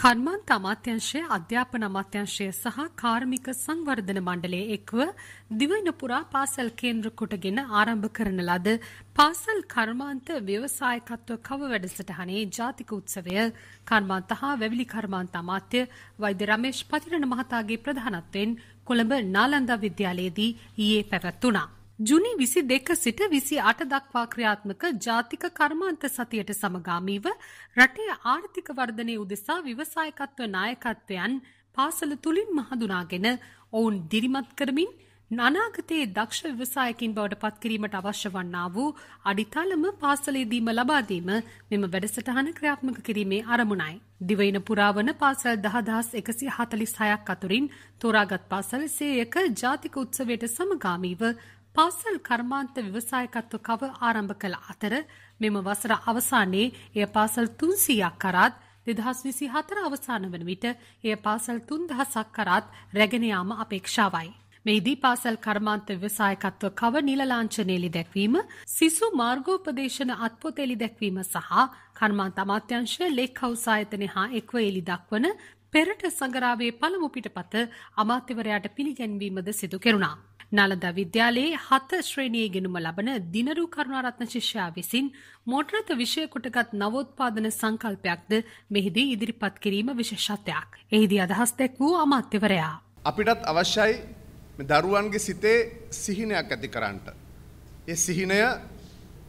කර්මාන්ත අමාත්‍යංශය අධ්‍යාපන අමාත්‍යංශය සහ කාර්මික සංවර්ධන මණ්ඩලය එක්ව දිවයින පුරා පාසල් කේන්ද්‍ර කොටගෙන ආරම්භ කරන ලද පාසල් කර්මාන්ත ව්‍යවසායකත්ව කව වැඩසටහනේ ජාතික උත්සවය කර්මාන්ත හා වැවිලි කර්මාන්ත අමාත්‍ය වෛද්‍ය රමේෂ් පතිරණ මහතාගේ ප්‍රධානත්වයෙන් කොළඹ නාලන්දා විද්‍යාලයේදී ඊයේ පැවැත්වුණා. ජුනි 22 සිට 28 දක්වා ක්‍රියාත්මක ජාතික කර්මාන්ත සතියට සමගාමීව රටේ ආර්ථික වර්ධනය උදෙසා ව්‍යවසායකත්ව නායකත්වයන් පාසල තුලින්ම හඳුනාගෙන ඔවුන් දිරිමත් කරමින් අනාගතයේ දක්ෂ ව්‍යවසායකින් බවට පත්කිරීමට අවශ්‍ය වන්නා වූ අඩිතාලම පාසලේදීම ලබා දීම මෙම වැඩසටහන ක්‍රියාත්මක කිරීමේ අරමුණයි. දිවයින පුරාවන පාසල් 10146ක් අතුරින් තෝරාගත් පාසල් 100ක ජාතික උත්සවයට සමගාමීව පාසල් කර්මාන්ත ව්‍යවසායකත්ව කව ආරම්භ කළ අතර මෙම වසර අවසානයේ එය පාසල් තුන්සීයක් කරත් දෙදහස් විසි හතර අවසාන වන විට එය පාසල් තුන් දහසක් කරත් රැගෙනයාම අපේක්ෂාවයි. මෙහිදී පාසල් කර්මාන්ත ව්‍යවසායකත්ව කව නිල ලාංඡනයේලි දැක්වීම, සිසු මාර්ගෝපදේශන අත්පොතේලි දැක්වීම සහ කර්මාන්ත අමාත්‍යාංශය ලේකහුස ආයතනය හා එක්ව එලි දක්වන පෙරට සඟරාවේ පළමු පිටපත අමාත්‍යවරයාට පිළිගැන්වීමද සිදු කෙරුණා. නලද විද්‍යාලයේ හත ශ්‍රේණියේ ගෙනුම ලබන දිනරු කරුණාරත්න ශිෂ්‍යයා විසින් මෝටරත විෂය කොටගත් නවෝත්පාදන සංකල්පයක්ද මෙහිදී ඉදිරිපත් කිරීම විශේෂත්වයක්. එහිදී අදහස් දැක් වූ අමාත්‍යවරයා. අපිටත් අවශ්‍යයි දරුවන්ගේ සිතේ සිහිනයක් ඇති කරන්නට. ඒ සිහිනය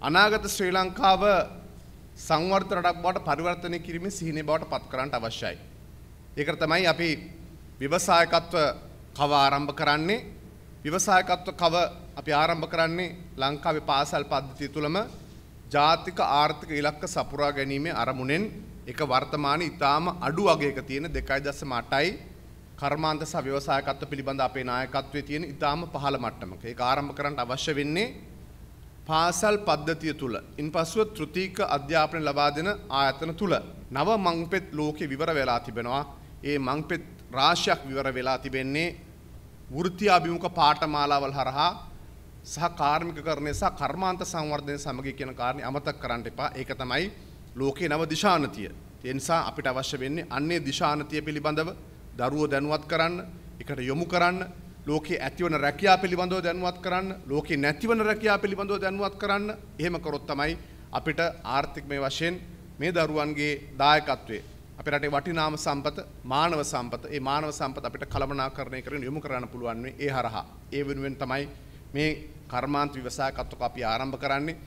අනාගත ශ්‍රී ලංකාව සංවර්ධ රටක් බවට පරිවර්තනය කිරීමේ සිහිනය බවට පත් කරන්නට අවශ්‍යයි. ඒක තමයි අපි ව්‍යවසායකත්ව කව ආරම්භ කරන්නේ ව්‍යවසායකත්ව කව අපි ආරම්භ කරන්නේ ලංකාවේ පාසල් පද්ධතිය තුළම ජාතික ආර්ථික ඉලක්ක සපුරා ගැනීමේ අරමුණෙන් එක වර්තමාන ඉතාම අඩු අගයක තියෙන දෙකයි දශම අටයි කර්මාන්ත සහ ව්‍යවසායකත්ව පිළිබඳ අපේ නායකත්වයේ තියෙන ඉතාම පහළ මට්ටමක. ඒක ආරම්භ කරන්න අවශ්‍ය වෙන්නේ පාසල් පද්ධතිය තුල. ඉන්පසුව ත්‍ෘතීක අධ්‍යාපනය ලබා දෙන ආයතන තුල නව මංපෙත් ලෝකේ විවර වෙලා තිබෙනවා. ඒ මංපෙත් රාශියක් විවර වෙලා තිබෙන්නේ වෘත්ති අභිමුඛ පාඨමාලාවල් හරහා සහ කාර්මිකකරණය සහ කර්මාන්ත සංවර්ධනය සමග කියන කාරණේ අමතක කරන්න එපා. ඒක තමයි ලෝකේ නව දිශානතිය. ඒ නිසා අපිට අවශ්‍ය වෙන්නේ අන්නේ දිශානතිය පිළිබඳව දරුවෝ දැනුවත් කරන්න, එකට යොමු කරන්න, ලෝකයේ ඇතිවන රැකියාව පිළිබඳව දැනුවත් කරන්න, ලෝකයේ නැතිවන රැකියාව පිළිබඳව දැනුවත් කරන්න. එහෙම කරොත් තමයි අපිට ආර්ථිකමය වශයෙන් මේ දරුවන්ගේ දායකත්වයේ අපේ රටේ වටිනාම සම්පත මානව සම්පත ඒ මානව සම්පත අපිට කළමනාකරණය කරගෙන යොමු කරන්න පුළුවන් මේ ඒ හරහා ඒ වෙනුවෙන් තමයි මේ කර්මාන්ත විවසායකත්වක අපි ආරම්භ කරන්නේ